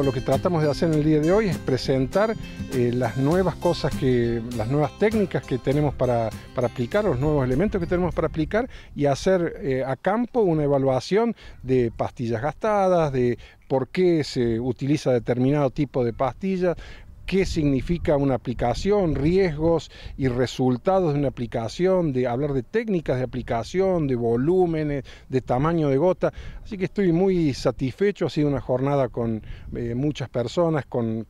Lo que tratamos de hacer en el día de hoy es presentar eh, las nuevas cosas, que, las nuevas técnicas que tenemos para, para, aplicar, los nuevos elementos que tenemos para aplicar y hacer eh, a campo una evaluación de pastillas gastadas, de por qué se utiliza determinado tipo de pastillas, qué significa una aplicación, riesgos y resultados de una aplicación, de hablar de técnicas de aplicación, de volúmenes, de tamaño de gota. Así que estoy muy satisfecho, ha sido una jornada con eh, muchas personas, con,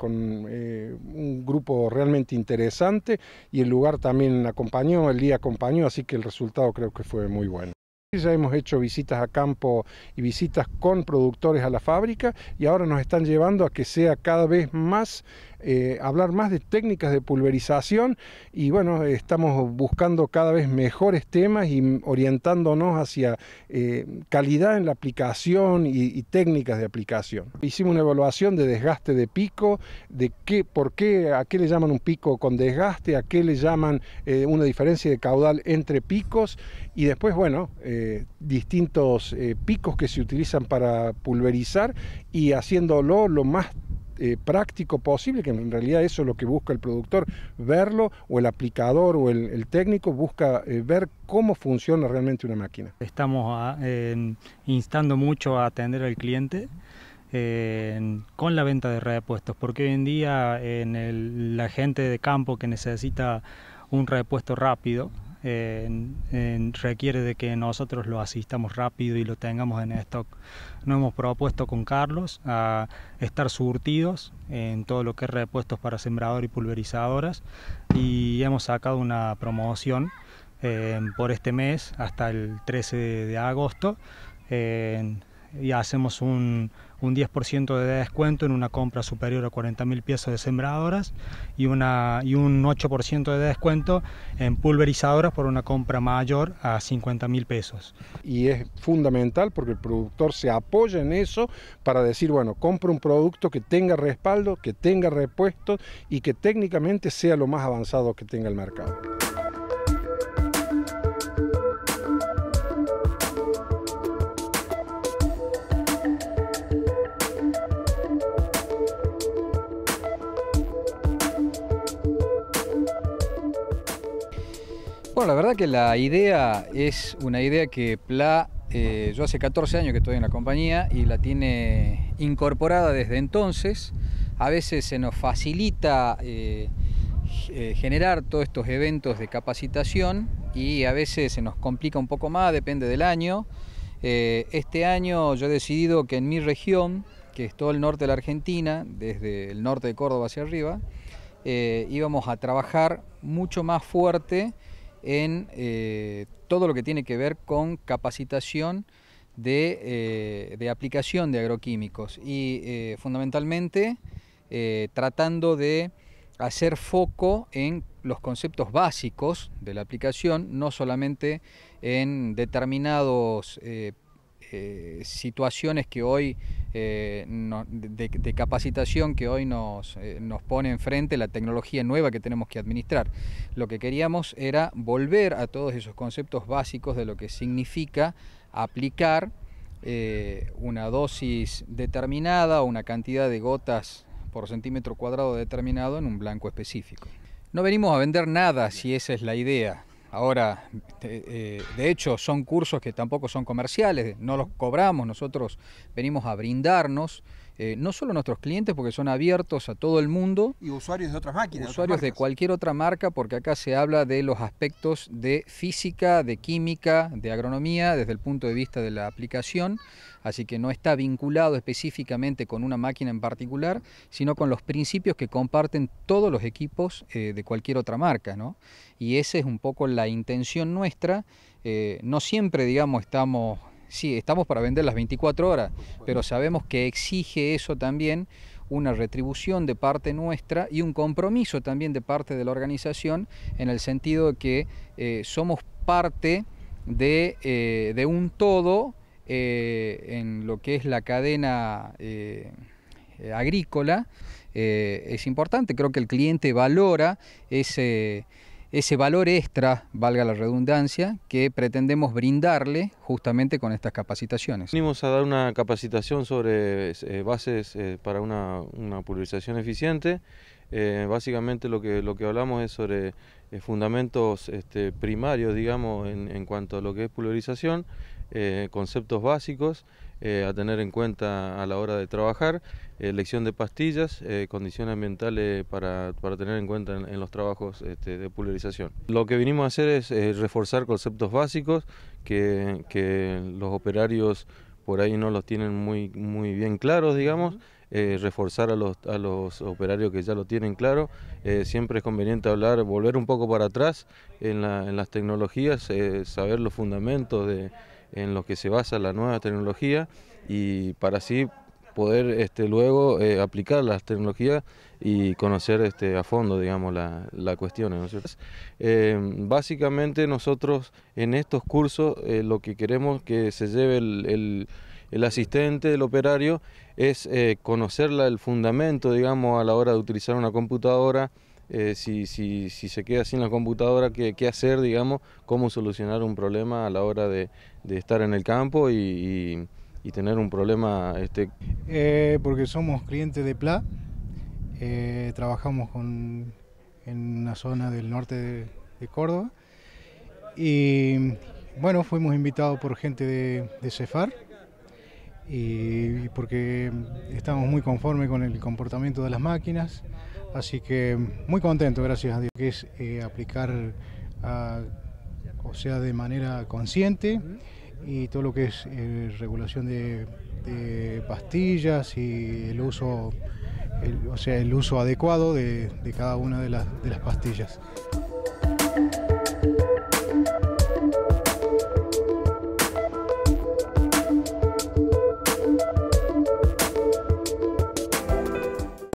eh, un grupo realmente interesante y el lugar también acompañó, el día acompañó, así que el resultado creo que fue muy bueno. Ya hemos hecho visitas a campo y visitas con productores a la fábrica y ahora nos están llevando a que sea cada vez más eh, hablar más de técnicas de pulverización y bueno, estamos buscando cada vez mejores temas y orientándonos hacia eh, calidad en la aplicación y, técnicas de aplicación. Hicimos una evaluación de desgaste de pico, de qué, por qué, a qué le llaman un pico con desgaste, a qué le llaman eh, una diferencia de caudal entre picos y después, bueno, distintos picos que se utilizan para pulverizar y haciéndolo lo más eh, práctico posible, que en realidad eso es lo que busca el productor, verlo o el aplicador o el, técnico busca eh, ver cómo funciona realmente una máquina. Estamos ah, instando mucho a atender al cliente. con la venta de repuestos, porque hoy en día en la gente de campo que necesita un repuesto rápido requiere de que nosotros lo asistamos rápido y lo tengamos en stock. Nos hemos propuesto con Carlos a estar surtidos en todo lo que es repuestos para sembrador y pulverizadoras y hemos sacado una promoción eh, por este mes hasta el 13 de, de agosto eh, y hacemos un, un 10% de descuento en una compra superior a 40.000 piezas de sembradoras y, una, y un 8% de descuento en pulverizadoras por una compra mayor a 50.000 pesos. Y es fundamental porque el productor se apoya en eso para decir, bueno, compro un producto que tenga respaldo, que tenga repuesto y que técnicamente sea lo más avanzado que tenga el mercado. la verdad que la idea es una idea que PLA, eh, yo hace 14 años que estoy en la compañía y la tiene incorporada desde entonces. A veces se nos facilita eh, eh, generar todos estos eventos de capacitación y a veces se nos complica un poco más, depende del año. este año yo he decidido que en mi región, que es todo el norte de la Argentina, desde el norte de Córdoba hacia arriba, íbamos a trabajar mucho más fuerte en eh, todo lo que tiene que ver con capacitación de, eh, aplicación de agroquímicos y eh, fundamentalmente tratando de hacer foco en los conceptos básicos de la aplicación, no solamente en determinados situaciones que hoy eh, de, capacitación que hoy nos, eh, nos pone enfrente la tecnología nueva que tenemos que administrar. Lo que queríamos era volver a todos esos conceptos básicos de lo que significa aplicar eh, una dosis determinada o una cantidad de gotas por centímetro cuadrado determinado en un blanco específico. No venimos a vender nada si esa es la idea. Ahora, eh, de hecho, son cursos que tampoco son comerciales, no los cobramos, nosotros venimos a brindarnos. Eh, no solo nuestros clientes, porque son abiertos a todo el mundo. Y usuarios de otras máquinas. Usuarios de, cualquier otra marca, porque acá se habla de los aspectos de física, de química, de agronomía, desde el punto de vista de la aplicación. Así que no está vinculado específicamente con una máquina en particular, sino con los principios que comparten todos los equipos eh, de cualquier otra marca. ¿no? Y esa es un poco la intención nuestra. Eh, no siempre, digamos, estamos sí, estamos para vender las 24 horas, pero sabemos que exige eso también una retribución de parte nuestra y un compromiso también de parte de la organización en el sentido de que eh, somos parte de, eh, un todo eh, en lo que es la cadena agrícola. es importante, creo que el cliente valora ese ese valor extra, valga la redundancia, que pretendemos brindarle justamente con estas capacitaciones. Venimos a dar una capacitación sobre eh, bases eh, para una, una, pulverización eficiente. Eh, básicamente lo que, lo que hablamos es sobre fundamentos este, primarios, digamos, en, en, cuanto a lo que es pulverización, conceptos básicos eh, a tener en cuenta a la hora de trabajar, elección de pastillas, eh, condiciones ambientales eh, para, tener en cuenta en, los trabajos este, de pulverización. Lo que vinimos a hacer es reforzar conceptos básicos que, los operarios por ahí no los tienen muy, muy bien claros, digamos. reforzar a los, operarios que ya lo tienen claro. siempre es conveniente hablar, volver un poco para atrás en, las tecnologías, saber los fundamentos de, en lo que se basa la nueva tecnología y para así poder este, luego eh, aplicar las tecnologías y conocer este, a fondo, digamos, la, cuestión. Em, básicamente nosotros en estos cursos eh, lo que queremos que se lleve el, asistente, el operario, es eh, conocer el fundamento, digamos, a la hora de utilizar una computadora, eh, si, si, se queda sin la computadora, qué, hacer, digamos, cómo solucionar un problema a la hora de, estar en el campo y, tener un problema. Este. Eh, porque somos clientes de PLA, eh, trabajamos con, en una zona del norte de, Córdoba y bueno, fuimos invitados por gente de, Cefar y porque estamos muy conformes con el comportamiento de las máquinas. Así que muy contento, gracias a Dios, que es eh, aplicar, o sea, de manera consciente y todo lo que es eh, regulación de, pastillas y el uso, o sea, el uso adecuado de, cada una de, las de las pastillas.